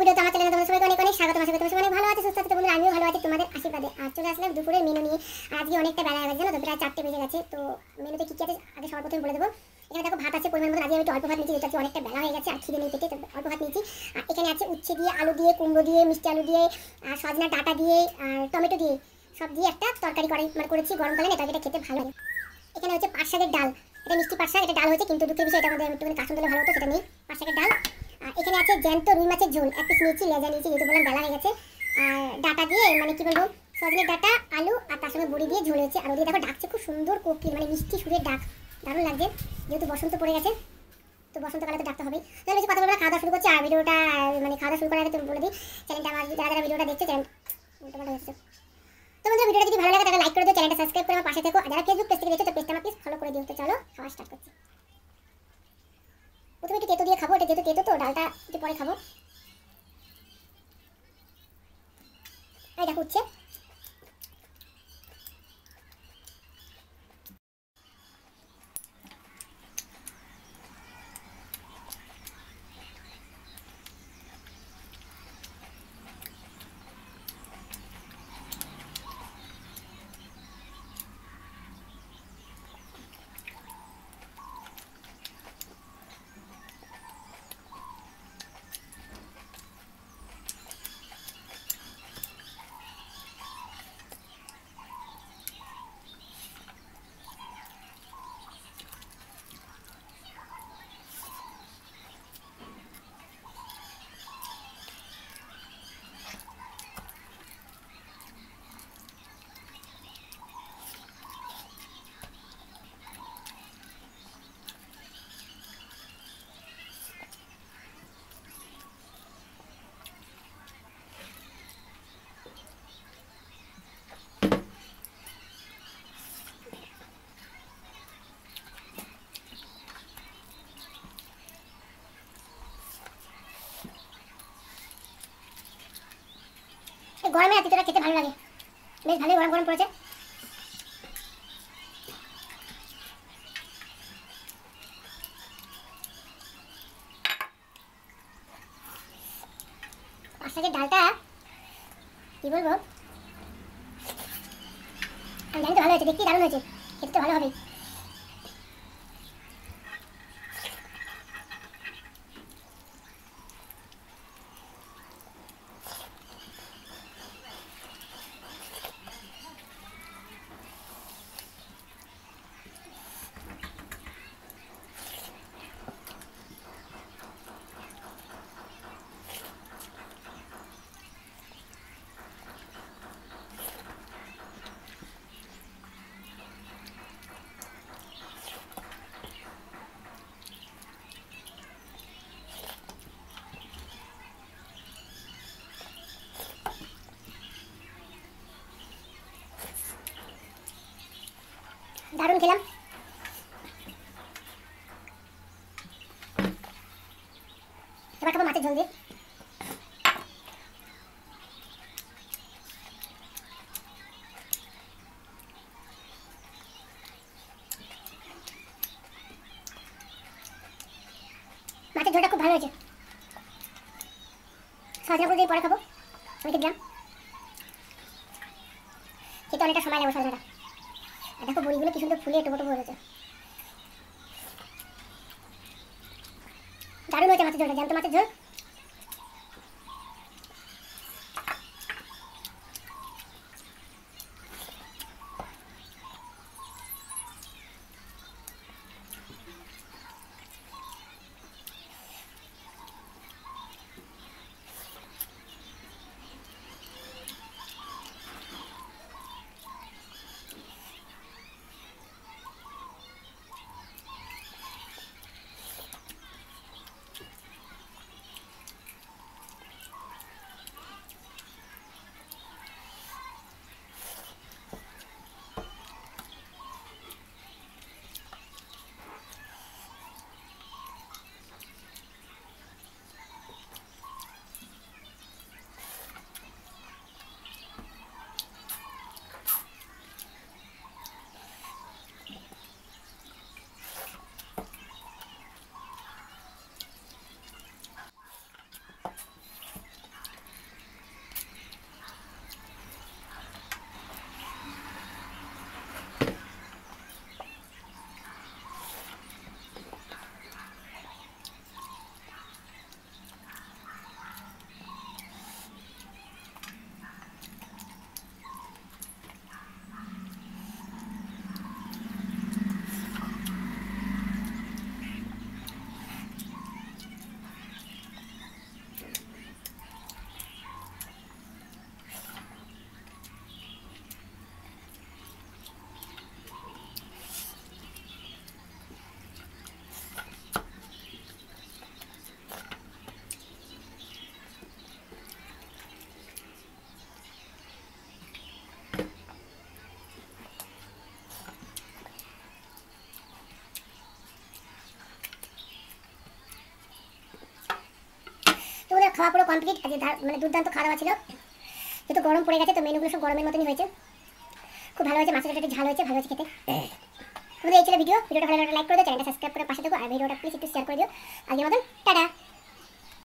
blog ভিডিওতে আমার চ্যানেলে তোমাদের সবাইকে অনেক অনেক স্বাগত আশা করি সবাই ভালো আছে সুস্থ আছে বন্ধুরা আমিও ভালো আছি তোমাদের আশীর্বাদে আর চলে আসলাম দুপুরের মেনু নিয়ে আজকে অনেকটা বেলা হয়ে গেছে জানো তো প্রায় চারটে বেজে গেছে তো মেনুতে কী কী আছে আগে সবার প্রথমে বলে দেবো এখানে দেখো ভাত আছে পরিমাণ মতো আজকে আমি একটু অল্প ভাত নিচ্ছি যেটা অনেকটা বেলা হয়ে গেছে আর খিদে নিয়ে পেটে অল্প ভাত নিচ্ছি আর এখানে আছে উচ্ছে দিয়ে আলু দিয়ে কুমড়ো দিয়ে মিষ্টি আলু দিয়ে আর সজনা ডাটা দিয়ে আর টমেটো দিয়ে সব দিয়ে একটা তরকারি করে মানে করেছি গরমকালে না এটা খেতে ভালো লাগে এখানে হচ্ছে পাঁচ শাকের ডাল এটা মিষ্টি পাঁচ শাক এটা ডাল হয়েছে কিন্তু দুঃখের বিষয় এটা আমাদের একটু কাশুন দিলে ভালো হতো সেটা নেই পাঁচ শাকের ডাল এখানে আছে জ্যান্ত রুই মাছের ঝোল এক পিস নিয়েছি লেজা নিয়েছি যেহেতু বললাম বেলা হয়ে গেছে আর ডাটা দিয়ে মানে কি বলবো সজনের ডাটা আলু আর তার সঙ্গে বড়ি দিয়ে ঝোল হয়েছে আর ওদিকে দেখো ডাকছে খুব সুন্দর কোকিল মানে মিষ্টি সুরের ডাক দারুণ লাগছে যেহেতু বসন্ত পড়ে গেছে তো বসন্তকালে তো ডাকতে হবে তাহলে বেশি কথা বলবো খাওয়া শুরু করছে আর ভিডিওটা মানে খাওয়া শুরু করার আগে তুমি বলে দিই চ্যানেলটা আমার যারা যারা ভিডিওটা দেখছে চ্যানেলটা চ্যানেল তো বন্ধু ভিডিওটা যদি ভালো লাগে তাহলে লাইক করে দিও চ্যানেলটা সাবস্ক্রাইব করে আমার পাশে থেকো আর যারা ফেসবুক পেজ থেকে দেখছে তো পেজটা আমার প্লিজ ফলো করে দিও তো চলো খাওয়া স্টার্ট করছি একটু তেতো তো ডালটা একটু পরে খাবো এটা দেখো গরমে আর খেতে ভালো লাগে বেশ ভালোই গরম গরম পড়েছে ডালটা কি বলবো জানি তো ভালো হয়েছে দেখতে দারুণ হয়েছে খেতে ভালো হবে দারুণ খেলাম এবার খাবো মাছের ঝোল দিয়ে মাছের ঝোলটা খুব ভালো হয়েছে সজনা ফুল দিয়ে পরে খাবো আমি খেতে খেতে অনেকটা সময় লাগবে সজনাটা দেখো বড়িগুলো কি সুন্দর ফুলে টোপো টোপো হয়েছে দারুণ হয়েছে মাছের ঝোল জানতো মাছের ঝোল খাওয়া পুরো কমপ্লিট আজকে মানে দুর্দান্ত খাওয়া দাওয়া ছিল যেহেতু গরম পড়ে গেছে তো মেনুগুলো সব গরমের মতনই হয়েছে খুব ভালো হয়েছে মাছের ঝাল হয়েছে ভালো হয়েছে খেতে এই ছিল ভিডিও ভিডিওটা ভালো লাগলে লাইক করে দিও চ্যানেলটা সাবস্ক্রাইব করে পাশে থাকো আর ভিডিওটা প্লিজ একটু শেয়ার করে দিও আজকের মতন টাটা